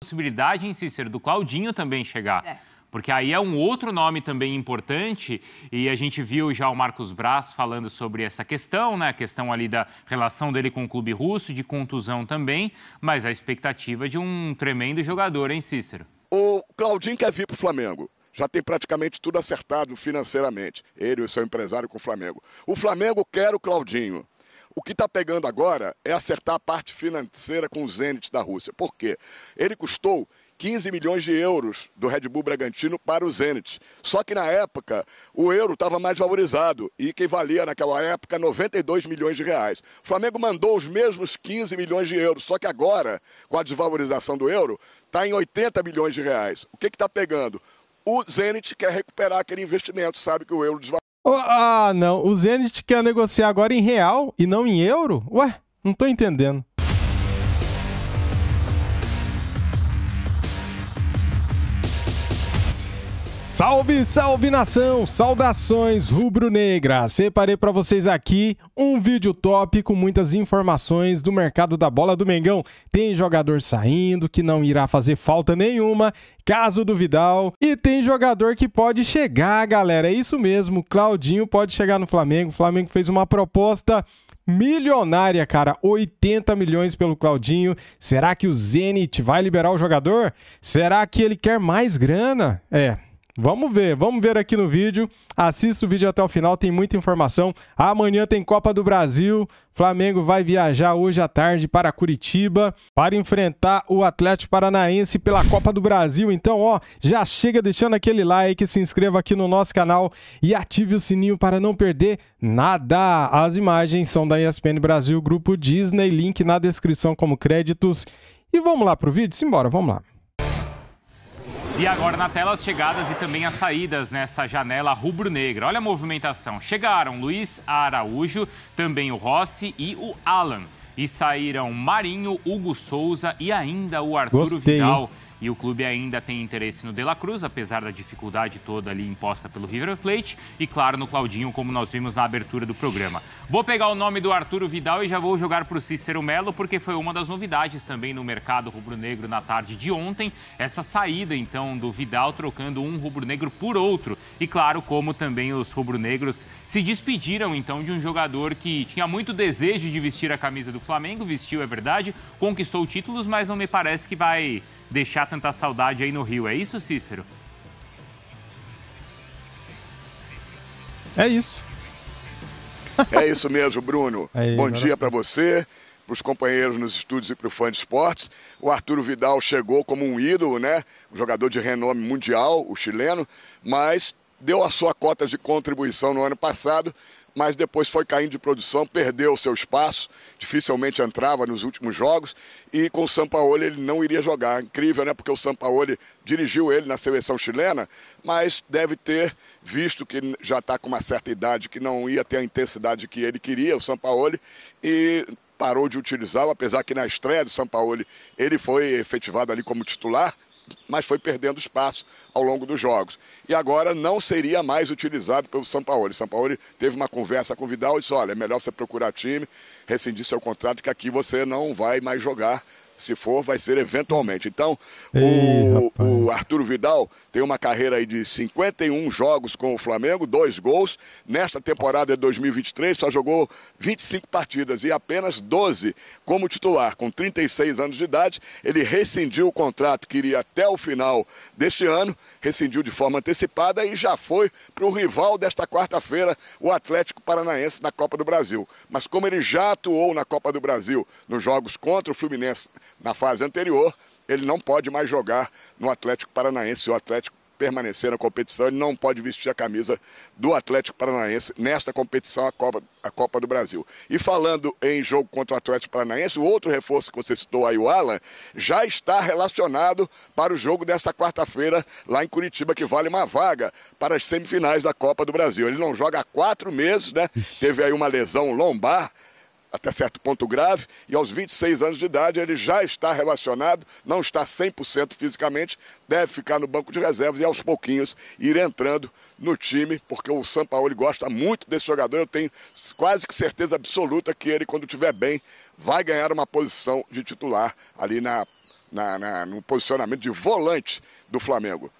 possibilidade em Cícero do Claudinho também chegar. É. Porque aí é um outro nome também importante, e a gente viu já o Marcos Braz falando sobre essa questão, né? A questão ali da relação dele com o clube russo, de contusão também, mas a expectativa de um tremendo jogador, hein, Cícero? O Claudinho quer vir para o Flamengo. Já tem praticamente tudo acertado financeiramente. Ele e o seu empresário com o Flamengo. O Flamengo quer o Claudinho. O que está pegando agora é acertar a parte financeira com o Zenit da Rússia. Por quê? Ele custou 15 milhões de euros do Red Bull Bragantino para o Zenit. Só que na época o euro estava mais valorizado e que valia naquela época 92 milhões de reais. O Flamengo mandou os mesmos 15 milhões de euros, só que agora, com a desvalorização do euro, está em 80 milhões de reais. O que está pegando? O Zenit quer recuperar aquele investimento, sabe que o euro desvalorizou. Ah, não. O Zenit quer negociar agora em real e não em euro? Ué, não tô entendendo. Salve, salve nação! Saudações rubro-negra! Separei para vocês aqui um vídeo top com muitas informações do mercado da bola do Mengão. Tem jogador saindo que não irá fazer falta nenhuma, caso do Vidal, e tem jogador que pode chegar, galera. É isso mesmo, Claudinho pode chegar no Flamengo. O Flamengo fez uma proposta milionária, cara. 80 milhões pelo Claudinho. Será que o Zenit vai liberar o jogador? Será que ele quer mais grana? É, Vamos ver, vamos ver aqui no vídeo. Assista o vídeo até o final, tem muita informação. Amanhã tem Copa do Brasil. Flamengo vai viajar hoje à tarde para Curitiba para enfrentar o Atlético Paranaense pela Copa do Brasil. Então, ó, já chega deixando aquele like, se inscreva aqui no nosso canal e ative o sininho para não perder nada. As imagens são da ESPN Brasil, grupo Disney, link na descrição como créditos. E vamos lá pro vídeo? Simbora, vamos lá. E agora na tela as chegadas e também as saídas nesta janela rubro-negra. Olha a movimentação. Chegaram Luiz Araújo, também o Rossi e o Alan. E saíram Marinho, Hugo Souza e ainda o Arturo Gostei, Vidal. Hein? E o clube ainda tem interesse no De La Cruz, apesar da dificuldade toda ali imposta pelo River Plate. E claro, no Claudinho, como nós vimos na abertura do programa. Vou pegar o nome do Arturo Vidal e já vou jogar para o Cícero Melo, porque foi uma das novidades também no mercado rubro-negro na tarde de ontem. Essa saída, então, do Vidal, trocando um rubro-negro por outro. E claro, como também os rubro-negros se despediram, então, de um jogador que tinha muito desejo de vestir a camisa do Flamengo, vestiu, é verdade, conquistou títulos, mas não me parece que vai deixar tanta saudade aí no Rio. É isso, Cícero? É isso. É isso mesmo, Bruno. É, Bom dia para você, para os companheiros nos estúdios e para o fã de esportes. O Arturo Vidal chegou como um ídolo, né? Um jogador de renome mundial, o chileno, mas deu a sua cota de contribuição no ano passado, mas depois foi caindo de produção, perdeu o seu espaço, dificilmente entrava nos últimos jogos e com o Sampaoli ele não iria jogar. Incrível, né? Porque o Sampaoli dirigiu ele na seleção chilena, mas deve ter visto que já está com uma certa idade, que não ia ter a intensidade que ele queria, o Sampaoli, e parou de utilizá-lo, apesar que na estreia do Sampaoli ele foi efetivado ali como titular, mas foi perdendo espaço ao longo dos jogos. E agora não seria mais utilizado pelo São Paulo. O São Paulo teve uma conversa com o Vidal e disse: olha, é melhor você procurar time, rescindir seu contrato, que aqui você não vai mais jogar se for, vai ser eventualmente. Então, Ei, o, o Arturo Vidal tem uma carreira aí de 51 jogos com o Flamengo, dois gols. Nesta temporada de 2023, só jogou 25 partidas e apenas 12 como titular. Com 36 anos de idade, ele rescindiu o contrato que iria até o final deste ano, rescindiu de forma antecipada e já foi para o rival desta quarta-feira, o Atlético Paranaense, na Copa do Brasil. Mas como ele já atuou na Copa do Brasil nos jogos contra o Fluminense na fase anterior, ele não pode mais jogar no Atlético Paranaense. Se o Atlético permanecer na competição, ele não pode vestir a camisa do Atlético Paranaense nesta competição, a Copa, a Copa do Brasil. E falando em jogo contra o Atlético Paranaense, o outro reforço que você citou aí, o Alan, já está relacionado para o jogo desta quarta-feira lá em Curitiba, que vale uma vaga para as semifinais da Copa do Brasil. Ele não joga há quatro meses, né? Teve aí uma lesão lombar até certo ponto grave, e aos 26 anos de idade ele já está relacionado, não está 100% fisicamente, deve ficar no banco de reservas e aos pouquinhos ir entrando no time, porque o São Paulo gosta muito desse jogador, eu tenho quase que certeza absoluta que ele, quando estiver bem, vai ganhar uma posição de titular ali na, na, na no posicionamento de volante do Flamengo.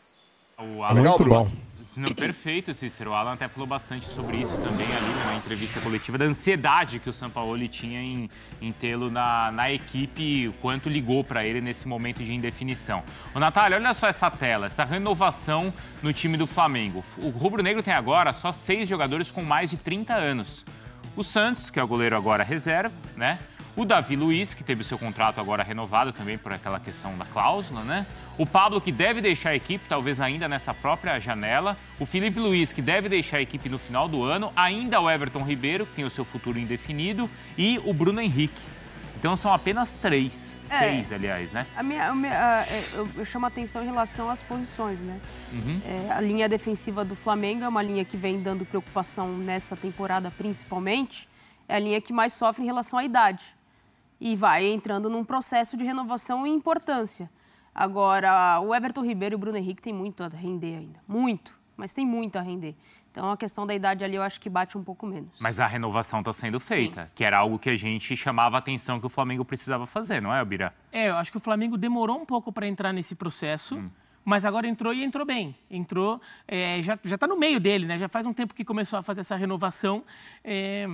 É muito Legal, Bruno? bom. Não, perfeito, Cícero. O Alan até falou bastante sobre isso também ali né, na entrevista coletiva, da ansiedade que o Sampaoli tinha em, em tê-lo na, na equipe, o quanto ligou para ele nesse momento de indefinição. Ô, Natália, olha só essa tela, essa renovação no time do Flamengo. O Rubro Negro tem agora só seis jogadores com mais de 30 anos. O Santos, que é o goleiro agora reserva, né? O Davi Luiz, que teve o seu contrato agora renovado também por aquela questão da cláusula, né? O Pablo, que deve deixar a equipe, talvez ainda nessa própria janela. O Felipe Luiz, que deve deixar a equipe no final do ano. Ainda o Everton Ribeiro, que tem o seu futuro indefinido. E o Bruno Henrique, então são apenas três, é, seis, aliás, né? A minha, a minha a, é, eu, eu, chamo a atenção em relação às posições, né? Uhum. É, a linha defensiva do Flamengo é uma linha que vem dando preocupação nessa temporada, principalmente. É a linha que mais sofre em relação à idade e vai entrando num processo de renovação e importância. Agora, o Everton Ribeiro e o Bruno Henrique têm muito a render ainda. Muito, mas tem muito a render. Então, a questão da idade ali eu acho que bate um pouco menos. Mas a renovação está sendo feita, Sim. que era algo que a gente chamava a atenção que o Flamengo precisava fazer, não é, Bira? É, eu acho que o Flamengo demorou um pouco para entrar nesse processo. Hum mas agora entrou e entrou bem. Entrou, é, já está no meio dele, né? Já faz um tempo que começou a fazer essa renovação. É,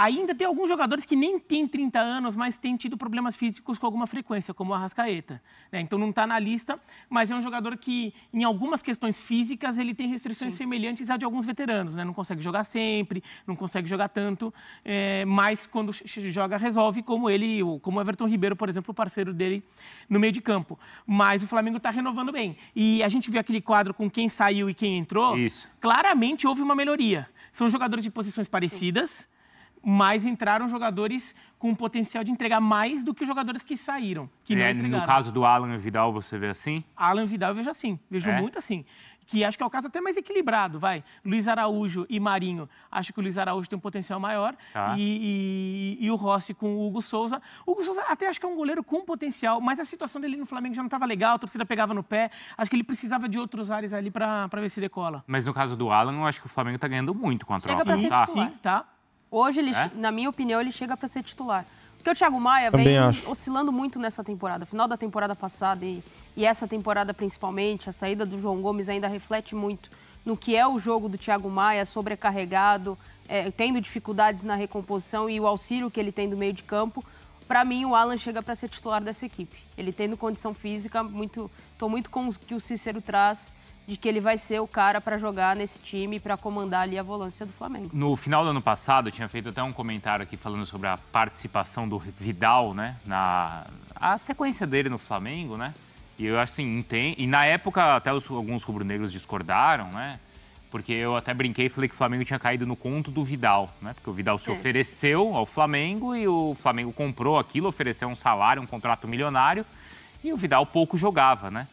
Ainda tem alguns jogadores que nem têm 30 anos, mas têm tido problemas físicos com alguma frequência, como o Arrascaeta. Né? Então não está na lista, mas é um jogador que, em algumas questões físicas, ele tem restrições Sim. semelhantes à de alguns veteranos. Né? Não consegue jogar sempre, não consegue jogar tanto, é, mas quando joga, resolve, como ele, como Everton Ribeiro, por exemplo, o parceiro dele no meio de campo. Mas o Flamengo está renovando bem. E a gente viu aquele quadro com quem saiu e quem entrou. Isso. Claramente houve uma melhoria. São jogadores de posições parecidas. Sim mas entraram jogadores com potencial de entregar mais do que os jogadores que saíram, que é, No caso do Alan Vidal, você vê assim? Alan Vidal eu vejo assim, vejo é? muito assim. Que acho que é o caso até mais equilibrado, vai. Luiz Araújo e Marinho, acho que o Luiz Araújo tem um potencial maior. Tá. E, e, e, o Rossi com o Hugo Souza. O Hugo Souza até acho que é um goleiro com potencial, mas a situação dele no Flamengo já não estava legal, a torcida pegava no pé. Acho que ele precisava de outros áreas ali para ver se decola. Mas no caso do Alan, eu acho que o Flamengo está ganhando muito com a troca. Chega pra ser tá? Sim, tá. Hoje, ele, é? na minha opinião, ele chega para ser titular. Porque o Thiago Maia Também vem acho. oscilando muito nessa temporada. Final da temporada passada e, e essa temporada principalmente, a saída do João Gomes ainda reflete muito no que é o jogo do Thiago Maia, sobrecarregado, é, tendo dificuldades na recomposição e o auxílio que ele tem do meio de campo. Para mim, o Alan chega para ser titular dessa equipe. Ele tendo condição física, muito, estou muito com o que o Cícero traz de que ele vai ser o cara para jogar nesse time, para comandar ali a volância do Flamengo. No final do ano passado, eu tinha feito até um comentário aqui falando sobre a participação do Vidal, né, na a sequência dele no Flamengo, né? E eu acho assim, entendo e na época até os, alguns rubro-negros discordaram, né? Porque eu até brinquei e falei que o Flamengo tinha caído no conto do Vidal, né? Porque o Vidal se é. ofereceu ao Flamengo e o Flamengo comprou aquilo, ofereceu um salário, um contrato milionário, e o Vidal pouco jogava, né?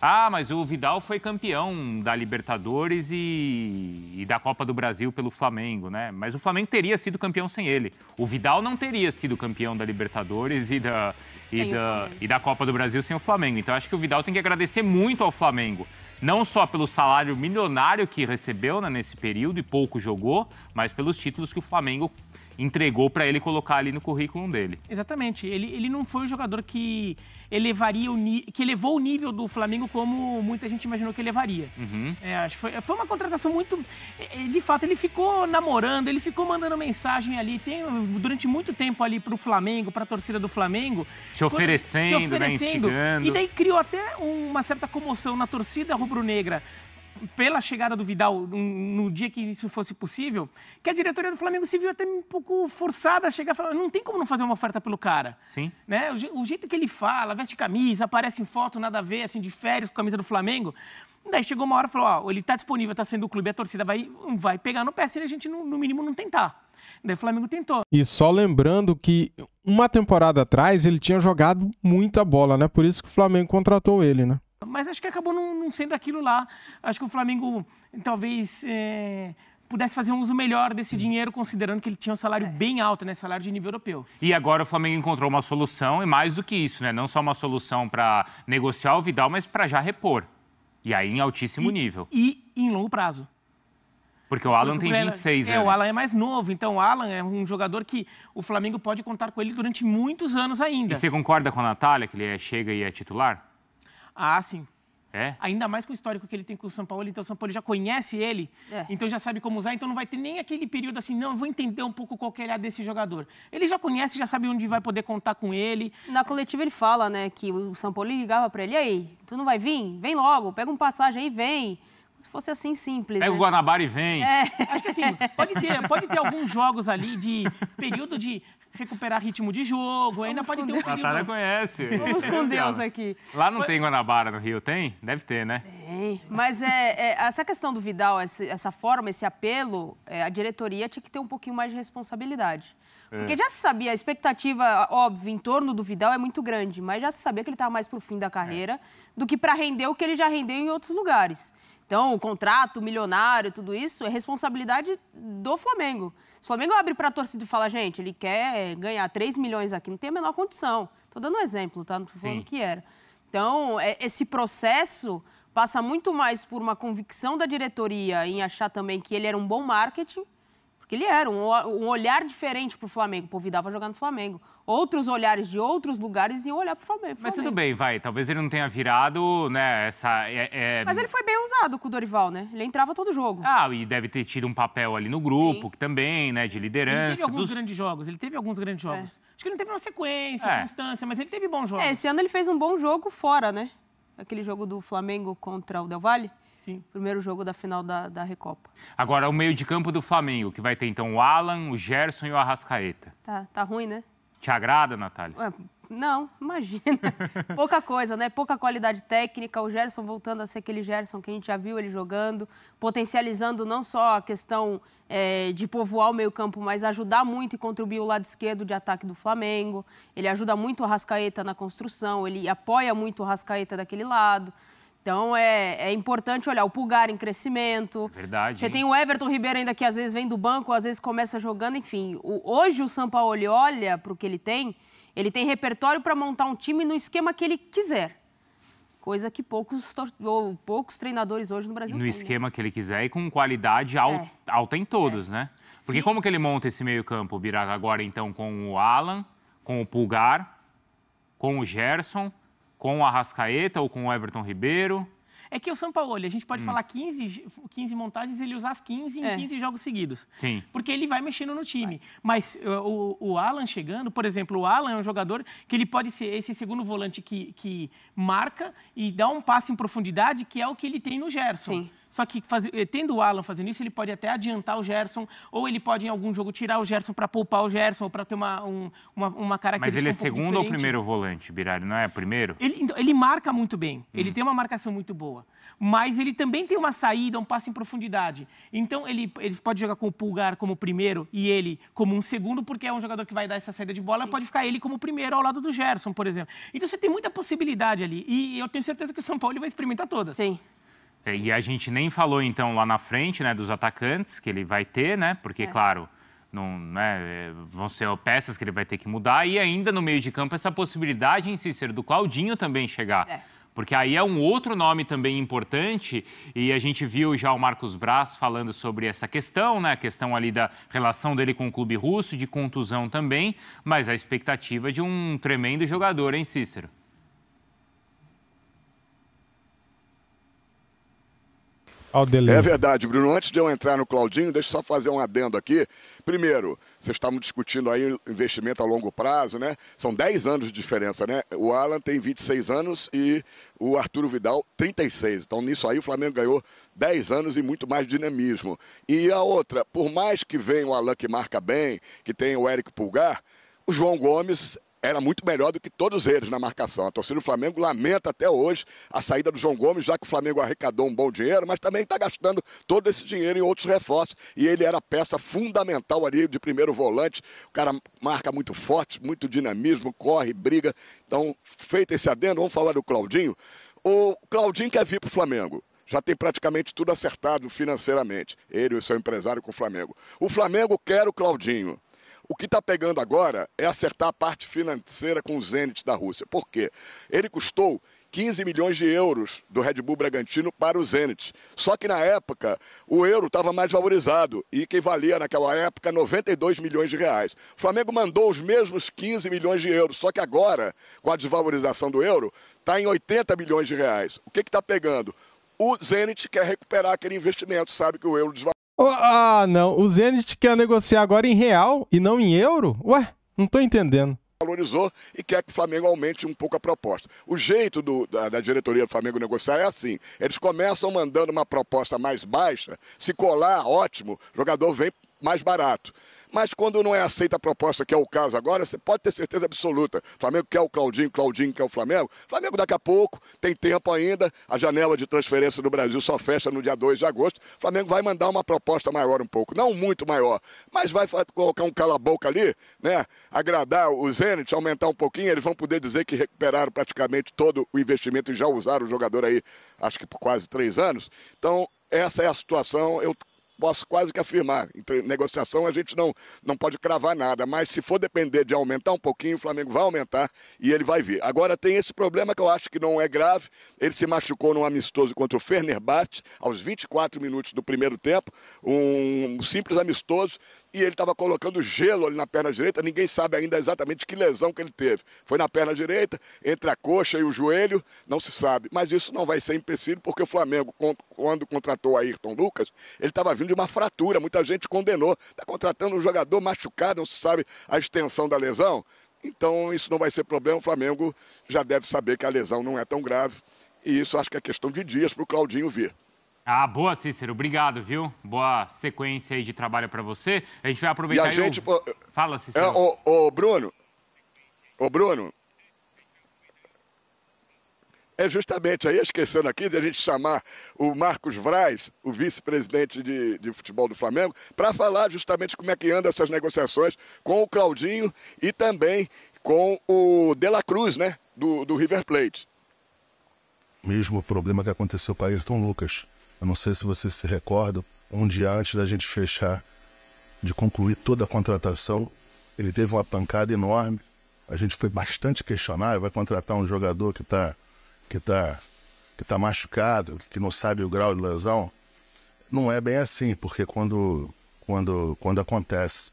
Ah, mas o Vidal foi campeão da Libertadores e, e, da Copa do Brasil pelo Flamengo, né? Mas o Flamengo teria sido campeão sem ele. O Vidal não teria sido campeão da Libertadores e da, e da, e da Copa do Brasil sem o Flamengo. Então acho que o Vidal tem que agradecer muito ao Flamengo não só pelo salário milionário que recebeu né, nesse período e pouco jogou, mas pelos títulos que o Flamengo entregou para ele colocar ali no currículo dele. Exatamente. Ele, ele não foi o jogador que elevaria o que elevou o nível do Flamengo como muita gente imaginou que elevaria. Uhum. É, acho que foi, foi uma contratação muito. É, de fato, ele ficou namorando, ele ficou mandando mensagem ali tem, durante muito tempo ali para o Flamengo, para a torcida do Flamengo. Se oferecendo, quando, se oferecendo, né, instigando. E daí criou até uma certa comoção na torcida rubro-negra pela chegada do Vidal no, dia que isso fosse possível, que a diretoria do Flamengo se viu até um pouco forçada a chegar e falar, não tem como não fazer uma oferta pelo cara. Sim. Né? O, o, jeito que ele fala, veste camisa, aparece em foto, nada a ver, assim, de férias com a camisa do Flamengo. Daí chegou uma hora e falou, ó, ele tá disponível, tá sendo o clube, a torcida vai, vai pegar no pé, se a gente, no, no mínimo, não tentar. Daí o Flamengo tentou. E só lembrando que uma temporada atrás ele tinha jogado muita bola, né? Por isso que o Flamengo contratou ele, né? Mas acho que acabou não, não sendo aquilo lá. Acho que o Flamengo talvez é, pudesse fazer um uso melhor desse dinheiro, considerando que ele tinha um salário é. bem alto, né? Salário de nível europeu. E agora o Flamengo encontrou uma solução, e mais do que isso, né? Não só uma solução para negociar o Vidal, mas para já repor. E aí em altíssimo e, nível. E em longo prazo. Porque o Alan tem 26 é, anos. É, o Alan é mais novo, então o Alan é um jogador que o Flamengo pode contar com ele durante muitos anos ainda. E você concorda com a Natália que ele é, chega e é titular? Ah, sim. É? Ainda mais com o histórico que ele tem com o São Paulo, então o São Paulo já conhece ele, é. então já sabe como usar, então não vai ter nem aquele período assim, não, vou entender um pouco qual que é desse jogador. Ele já conhece, já sabe onde vai poder contar com ele. Na coletiva ele fala, né, que o São Paulo ligava para ele, e aí, tu não vai vir? Vem logo, pega um passagem aí, vem. Se fosse assim simples. Pega né? o Guanabara e vem. É. Acho que assim, pode ter, pode ter alguns jogos ali de período de recuperar ritmo de jogo, ainda Vamos pode ter um período... Natália conhece. Vamos com Deus aqui. Lá não Foi... tem Guanabara no Rio, tem? Deve ter, né? Tem. Mas é, é essa questão do Vidal, essa forma, esse apelo, é, a diretoria tinha que ter um pouquinho mais de responsabilidade. Porque é. já se sabia, a expectativa, óbvio, em torno do Vidal é muito grande, mas já se sabia que ele estava mais para o fim da carreira é. do que para render o que ele já rendeu em outros lugares. Então, o contrato, o milionário, tudo isso é responsabilidade do Flamengo. O Flamengo abre para a torcida e fala, gente, ele quer ganhar 3 milhões aqui, não tem a menor condição. Estou dando um exemplo, tá? Não estou falando o que era. Então, é, esse processo passa muito mais por uma convicção da diretoria em achar também que ele era um bom marketing porque ele era um, um olhar diferente para o Flamengo. Pô, Vidal vai jogar no Flamengo. Outros olhares de outros lugares iam olhar para o Flamengo. Mas tudo bem, vai. Talvez ele não tenha virado, né, essa... É, é... Mas ele foi bem usado com o Dorival, né? Ele entrava todo jogo. Ah, e deve ter tido um papel ali no grupo que também, né, de liderança. Ele teve alguns dos... grandes jogos. Ele teve alguns grandes é. jogos. É. Acho que ele não teve uma sequência, é. constância, mas ele teve bons jogos. É, esse ano ele fez um bom jogo fora, né? Aquele jogo do Flamengo contra o Del Valle. Sim. Primeiro jogo da final da, da Recopa. Agora, o meio de campo do Flamengo, que vai ter então o Alan, o Gerson e o Arrascaeta. Tá, tá ruim, né? Te agrada, Natália? Ué, não, imagina. Pouca coisa, né? Pouca qualidade técnica. O Gerson voltando a ser aquele Gerson que a gente já viu ele jogando, potencializando não só a questão é, de povoar o meio-campo, mas ajudar muito e contribuir o lado esquerdo de ataque do Flamengo. Ele ajuda muito o Rascaeta na construção, ele apoia muito o Rascaeta daquele lado. Então é, é importante olhar o Pulgar em crescimento. É verdade. Você hein? tem o Everton Ribeiro ainda que às vezes vem do banco, às vezes começa jogando, enfim. O, hoje o Sampaoli olha para o que ele tem, ele tem repertório para montar um time no esquema que ele quiser. Coisa que poucos, ou, poucos treinadores hoje no Brasil No tem, né? esquema né? que ele quiser e com qualidade é. alta, é. alta em todos, é. né? Porque Sim. como que ele monta esse meio-campo, Biraga, agora então com o Alan, com o Pulgar, com o Gerson com o Arrascaeta ou com o Everton Ribeiro? É que o São Paulo, a gente pode hum. falar 15, 15 montagens ele usar as 15 é. em 15 jogos seguidos. Sim. Porque ele vai mexendo no time. Vai. Mas eh, o, o, Alan chegando, por exemplo, o Alan é um jogador que ele pode ser esse segundo volante que, que marca e dá um passe em profundidade, que é o que ele tem no Gerson. Sim. Só que faz, eh, tendo o Alan fazendo isso, ele pode até adiantar o Gerson, ou ele pode, em algum jogo, tirar o Gerson para poupar o Gerson, ou para ter uma, um, uma, uma característica. Mas ele é um segundo diferente. ou primeiro volante, Birari? Não é primeiro? Ele, então, ele marca muito bem, hum. ele uhum. tem uma marcação muito boa. Mas ele também tem uma saída, um passe em profundidade. Então ele, ele pode jogar com o Pulgar como primeiro e ele como um segundo, porque é um jogador que vai dar essa saída de bola, Sim. pode ficar ele como primeiro ao lado do Gerson, por exemplo. Então você tem muita possibilidade ali. E eu tenho certeza que o São Paulo vai experimentar todas. Sim. É, e a gente nem falou, então, lá na frente, né, dos atacantes que ele vai ter, né? Porque, é. claro, não, né, vão ser peças que ele vai ter que mudar. E ainda no meio de campo, essa possibilidade em Cícero do Claudinho também chegar. É. Porque aí é um outro nome também importante, e a gente viu já o Marcos Braz falando sobre essa questão, né? A questão ali da relação dele com o clube russo, de contusão também, mas a expectativa de um tremendo jogador, hein, Cícero? É verdade, Bruno. Antes de eu entrar no Claudinho, deixa eu só fazer um adendo aqui. Primeiro, vocês estavam discutindo aí investimento a longo prazo, né? São 10 anos de diferença, né? O Alan tem 26 anos e o Arturo Vidal 36. Então, nisso aí, o Flamengo ganhou 10 anos e muito mais dinamismo. E a outra, por mais que venha o Alan que marca bem, que tem o Eric Pulgar, o João Gomes era muito melhor do que todos eles na marcação. A torcida do Flamengo lamenta até hoje a saída do João Gomes, já que o Flamengo arrecadou um bom dinheiro, mas também está gastando todo esse dinheiro em outros reforços. E ele era peça fundamental ali de primeiro volante. O cara marca muito forte, muito dinamismo, corre, briga. Então, feito esse adendo, vamos falar do Claudinho. O Claudinho quer vir para o Flamengo já tem praticamente tudo acertado financeiramente. Ele e o seu empresário com o Flamengo. O Flamengo quer o Claudinho. O que está pegando agora é acertar a parte financeira com o Zenit da Rússia. Por quê? Ele custou 15 milhões de euros do Red Bull Bragantino para o Zenit. Só que na época o euro estava mais valorizado e que valia naquela época 92 milhões de reais. O Flamengo mandou os mesmos 15 milhões de euros, só que agora, com a desvalorização do euro, está em 80 milhões de reais. O que está pegando? O Zenit quer recuperar aquele investimento, sabe que o euro desvalorizou. Ah, não. O Zenit quer negociar agora em real e não em euro? Ué, não tô entendendo valorizou e quer que o Flamengo aumente um pouco a proposta. O jeito do, da, da, diretoria do Flamengo negociar é assim: eles começam mandando uma proposta mais baixa, se colar, ótimo, jogador vem mais barato. Mas quando não é aceita a proposta, que é o caso agora, você pode ter certeza absoluta. Flamengo quer o Claudinho, Claudinho quer o Flamengo. Flamengo daqui a pouco, tem tempo ainda, a janela de transferência do Brasil só fecha no dia 2 de agosto. Flamengo vai mandar uma proposta maior um pouco, não muito maior, mas vai colocar um cala-boca ali, né? Agradar o Zenit, aumentar um pouquinho, eles vão poder dizer que recuperaram praticamente todo o investimento e já usaram o jogador aí, acho que por quase três anos. Então, essa é a situação. Eu posso quase que afirmar. Em negociação a gente não, não pode cravar nada, mas se for depender de aumentar um pouquinho, o Flamengo vai aumentar e ele vai vir. Agora tem esse problema que eu acho que não é grave. Ele se machucou num amistoso contra o Fenerbahçe aos 24 minutos do primeiro tempo, um simples amistoso e ele estava colocando gelo ali na perna direita. Ninguém sabe ainda exatamente que lesão que ele teve. Foi na perna direita, entre a coxa e o joelho, não se sabe. Mas isso não vai ser empecilho, porque o Flamengo, quando contratou Ayrton Lucas, ele estava vindo de uma fratura. Muita gente condenou. Está contratando um jogador machucado, não se sabe a extensão da lesão. Então isso não vai ser problema. O Flamengo já deve saber que a lesão não é tão grave. E isso acho que é questão de dias para o Claudinho vir. Ah, boa, Cícero. Obrigado, viu? Boa sequência aí de trabalho para você. A gente vai aproveitar e a gente... Fala, é, Cícero. É, ô, Bruno. Ô, Bruno. É justamente aí, esquecendo aqui, de a gente chamar o Marcos Vraz, o vice-presidente de, de futebol do Flamengo, para falar justamente como é que andam essas negociações com o Claudinho e também com o De La Cruz, né? Do, do River Plate. Mesmo problema que aconteceu com Ayrton Lucas eu não sei se vocês se recordam, um dia antes da gente fechar, de concluir toda a contratação, ele teve uma pancada enorme. A gente foi bastante questionado. Ah, vai contratar um jogador que está que tá, que tá machucado, que não sabe o grau de lesão. Não é bem assim, porque quando, quando, quando acontece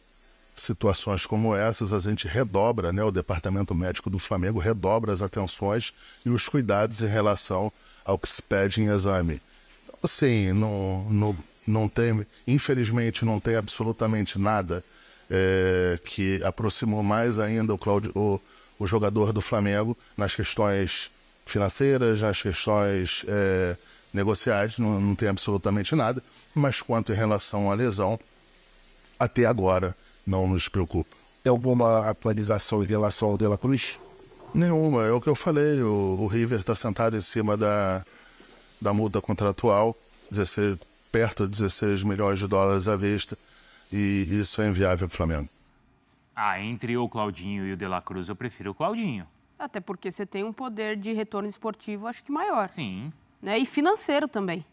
situações como essas, a gente redobra, né, o departamento médico do Flamengo redobra as atenções e os cuidados em relação ao que se pede em exame. Assim, não, não, não tem, infelizmente, não tem absolutamente nada é, que aproximou mais ainda o, Claudio, o, o, jogador do Flamengo nas questões financeiras, nas questões é, negociais, não, não tem absolutamente nada. Mas quanto em relação à lesão, até agora não nos preocupa. Tem alguma atualização em relação ao De La Cruz? Nenhuma, é o que eu falei. O, o River está sentado em cima da, da multa contratual, 16, perto de 16 milhões de dólares à vista, e isso é inviável para o Flamengo. Ah, entre o Claudinho e o De La Cruz, eu prefiro o Claudinho. Até porque você tem um poder de retorno esportivo, acho que maior. Sim. Né? E financeiro também.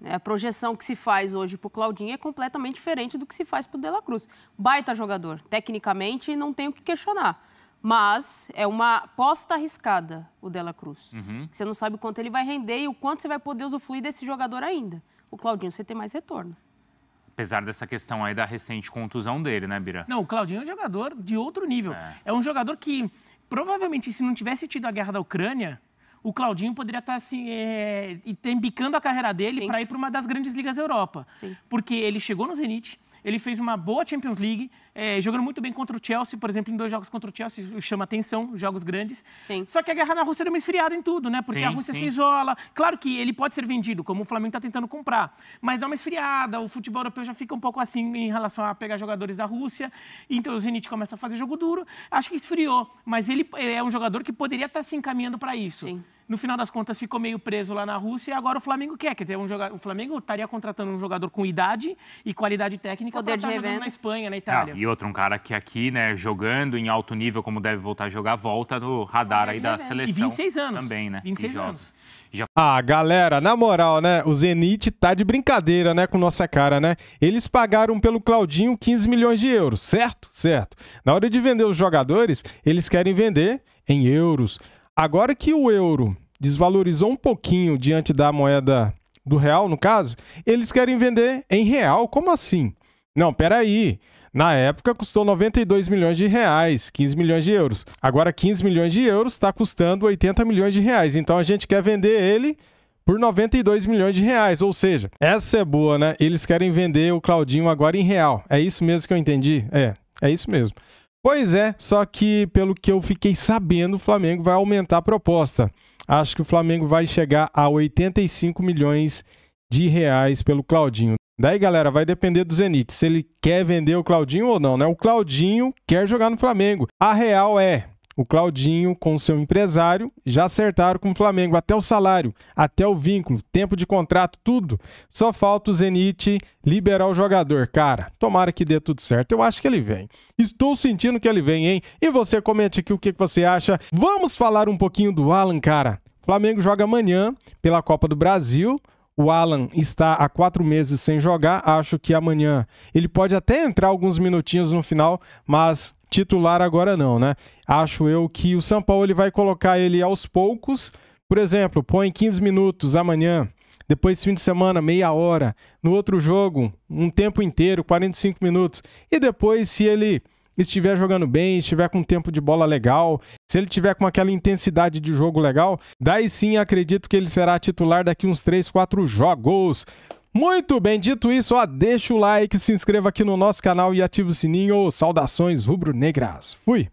Né, a projeção que se faz hoje para o Claudinho é completamente diferente do que se faz para o De La Cruz. Baita jogador, tecnicamente, não tem o que questionar mas é uma aposta arriscada o Dela Cruz. Uhum. Você não sabe quanto ele vai render e o quanto você vai poder usufruir desse jogador ainda. O Claudinho, você tem mais retorno. Apesar dessa questão aí da recente contusão dele, né, Bira? Não, o Claudinho é um jogador de outro nível. É, é um jogador que, provavelmente, se não tivesse tido a guerra da Ucrânia, o Claudinho poderia estar tá, assim, é, bicando a carreira dele para ir para uma das grandes ligas da Europa. Sim. Porque ele chegou no Zenit, ele fez uma boa Champions League, é, jogando muito bem contra o Chelsea, por exemplo, em dois jogos contra o Chelsea, chama atenção, jogos grandes. Sim. Só que a guerra na Rússia deu uma esfriada em tudo, né? Porque sim, a Rússia sim. se isola. Claro que ele pode ser vendido, como o Flamengo está tentando comprar, mas dá uma esfriada, o futebol europeu já fica um pouco assim em relação a pegar jogadores da Rússia. Então o Zenit começa a fazer jogo duro. Acho que esfriou, mas ele é um jogador que poderia estar tá se encaminhando para isso. Sim. No final das contas, ficou meio preso lá na Rússia e agora o Flamengo quer. Quer dizer, um jogador, o Flamengo estaria contratando um jogador com idade e qualidade técnica para tá estar jogando na Espanha, na Itália. Ah, e outro, um cara que aqui, né, jogando em alto nível, como deve voltar a jogar, volta no radar aí da revendo. seleção. E 26 anos. Também, né? 26 anos. Ah, galera, na moral, né? O Zenit tá de brincadeira, né? Com nossa cara, né? Eles pagaram pelo Claudinho 15 milhões de euros, certo? Certo. Na hora de vender os jogadores, eles querem vender em euros. Agora que o euro desvalorizou um pouquinho diante da moeda do real, no caso, eles querem vender em real. Como assim? Não, peraí. Na época custou 92 milhões de reais, 15 milhões de euros. Agora 15 milhões de euros está custando 80 milhões de reais. Então a gente quer vender ele por 92 milhões de reais. Ou seja, essa é boa, né? Eles querem vender o Claudinho agora em real. É isso mesmo que eu entendi? É, é isso mesmo. Pois é, só que pelo que eu fiquei sabendo, o Flamengo vai aumentar a proposta. Acho que o Flamengo vai chegar a 85 milhões de reais pelo Claudinho. Daí, galera, vai depender do Zenit, se ele quer vender o Claudinho ou não, né? O Claudinho quer jogar no Flamengo. A real é, o Claudinho, com seu empresário, já acertaram com o Flamengo até o salário, até o vínculo, tempo de contrato, tudo. Só falta o Zenit liberar o jogador. Cara, tomara que dê tudo certo. Eu acho que ele vem. Estou sentindo que ele vem, hein? E você comente aqui o que você acha. Vamos falar um pouquinho do Alan, cara. Flamengo joga amanhã pela Copa do Brasil o Alan está há quatro meses sem jogar, acho que amanhã ele pode até entrar alguns minutinhos no final, mas titular agora não, né? Acho eu que o São Paulo ele vai colocar ele aos poucos. Por exemplo, põe 15 minutos amanhã, depois fim de semana, meia hora, no outro jogo, um tempo inteiro, 45 minutos. E depois, se ele estiver jogando bem, estiver com um tempo de bola legal, se ele tiver com aquela intensidade de jogo legal, daí sim acredito que ele será titular daqui uns 3, 4 jogos. Muito bem, dito isso, ó, deixa o like, se inscreva aqui no nosso canal e ativa o sininho. Saudações rubro-negras. Fui!